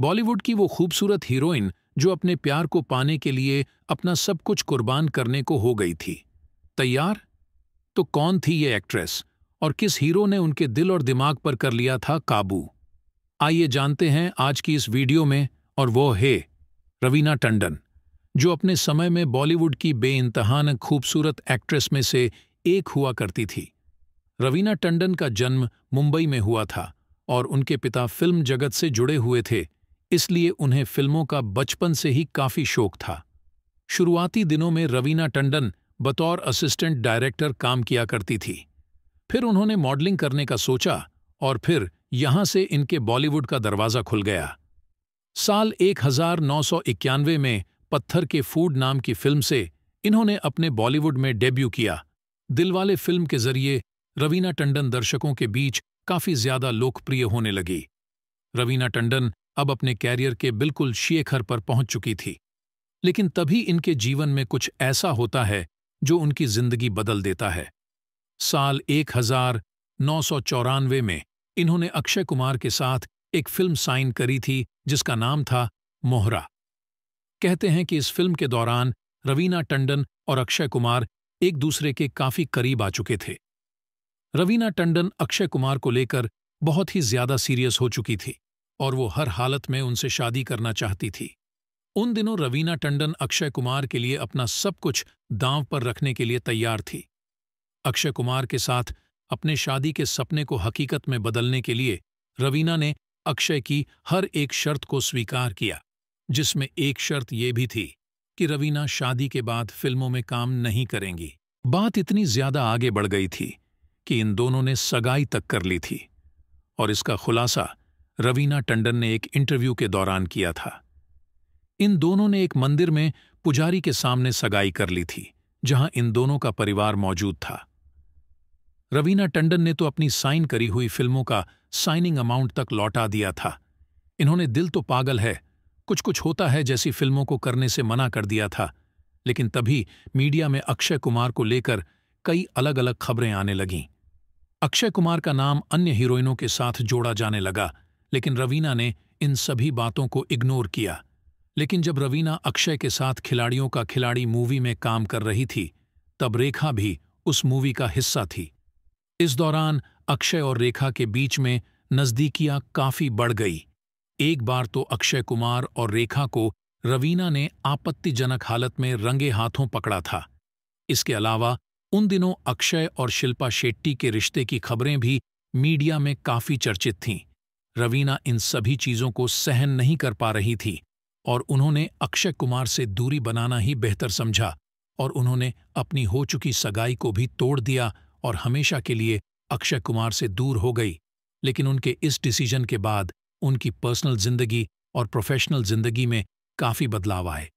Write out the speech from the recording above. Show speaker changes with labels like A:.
A: बॉलीवुड की वो खूबसूरत हीरोइन जो अपने प्यार को पाने के लिए अपना सब कुछ कुर्बान करने को हो गई थी तैयार तो कौन थी ये एक्ट्रेस और किस हीरो ने उनके दिल और दिमाग पर कर लिया था काबू आइए जानते हैं आज की इस वीडियो में और वो है रवीना टंडन जो अपने समय में बॉलीवुड की बे खूबसूरत एक्ट्रेस में से एक हुआ करती थी रवीना टंडन का जन्म मुंबई में हुआ था और उनके पिता फिल्म जगत से जुड़े हुए थे इसलिए उन्हें फिल्मों का बचपन से ही काफी शौक था शुरुआती दिनों में रवीना टंडन बतौर असिस्टेंट डायरेक्टर काम किया करती थी फिर उन्होंने मॉडलिंग करने का सोचा और फिर यहां से इनके बॉलीवुड का दरवाजा खुल गया साल एक में पत्थर के फूड नाम की फिल्म से इन्होंने अपने बॉलीवुड में डेब्यू किया दिलवाले फिल्म के जरिए रवीना टंडन दर्शकों के बीच काफी ज्यादा लोकप्रिय होने लगी रवीना टंडन अब अपने कैरियर के बिल्कुल शेखर पर पहुंच चुकी थी लेकिन तभी इनके जीवन में कुछ ऐसा होता है जो उनकी जिंदगी बदल देता है साल एक हजार नौ सौ चौरानवे में इन्होंने अक्षय कुमार के साथ एक फिल्म साइन करी थी जिसका नाम था मोहरा कहते हैं कि इस फिल्म के दौरान रवीना टंडन और अक्षय कुमार एक दूसरे के काफी करीब आ चुके थे रवीना टंडन अक्षय कुमार को लेकर बहुत ही ज्यादा सीरियस हो चुकी थी और वो हर हालत में उनसे शादी करना चाहती थी उन दिनों रवीना टंडन अक्षय कुमार के लिए अपना सब कुछ दांव पर रखने के लिए तैयार थी अक्षय कुमार के साथ अपने शादी के सपने को हकीकत में बदलने के लिए रवीना ने अक्षय की हर एक शर्त को स्वीकार किया जिसमें एक शर्त ये भी थी कि रवीना शादी के बाद फिल्मों में काम नहीं करेंगी बात इतनी ज्यादा आगे बढ़ गई थी कि इन दोनों ने सगाई तक कर ली थी और इसका खुलासा रवीना टंडन ने एक इंटरव्यू के दौरान किया था इन दोनों ने एक मंदिर में पुजारी के सामने सगाई कर ली थी जहां इन दोनों का परिवार मौजूद था रवीना टंडन ने तो अपनी साइन करी हुई फिल्मों का साइनिंग अमाउंट तक लौटा दिया था इन्होंने दिल तो पागल है कुछ कुछ होता है जैसी फिल्मों को करने से मना कर दिया था लेकिन तभी मीडिया में अक्षय कुमार को लेकर कई अलग अलग खबरें आने लगीं अक्षय कुमार का नाम अन्य हीरोइनों के साथ जोड़ा जाने लगा लेकिन रवीना ने इन सभी बातों को इग्नोर किया लेकिन जब रवीना अक्षय के साथ खिलाड़ियों का खिलाड़ी मूवी में काम कर रही थी तब रेखा भी उस मूवी का हिस्सा थी इस दौरान अक्षय और रेखा के बीच में नजदीकियां काफी बढ़ गई एक बार तो अक्षय कुमार और रेखा को रवीना ने आपत्तिजनक हालत में रंगे हाथों पकड़ा था इसके अलावा उन दिनों अक्षय और शिल्पा शेट्टी के रिश्ते की खबरें भी मीडिया में काफी चर्चित थीं रवीना इन सभी चीजों को सहन नहीं कर पा रही थी और उन्होंने अक्षय कुमार से दूरी बनाना ही बेहतर समझा और उन्होंने अपनी हो चुकी सगाई को भी तोड़ दिया और हमेशा के लिए अक्षय कुमार से दूर हो गई लेकिन उनके इस डिसीजन के बाद उनकी पर्सनल जिंदगी और प्रोफेशनल जिंदगी में काफी बदलाव आए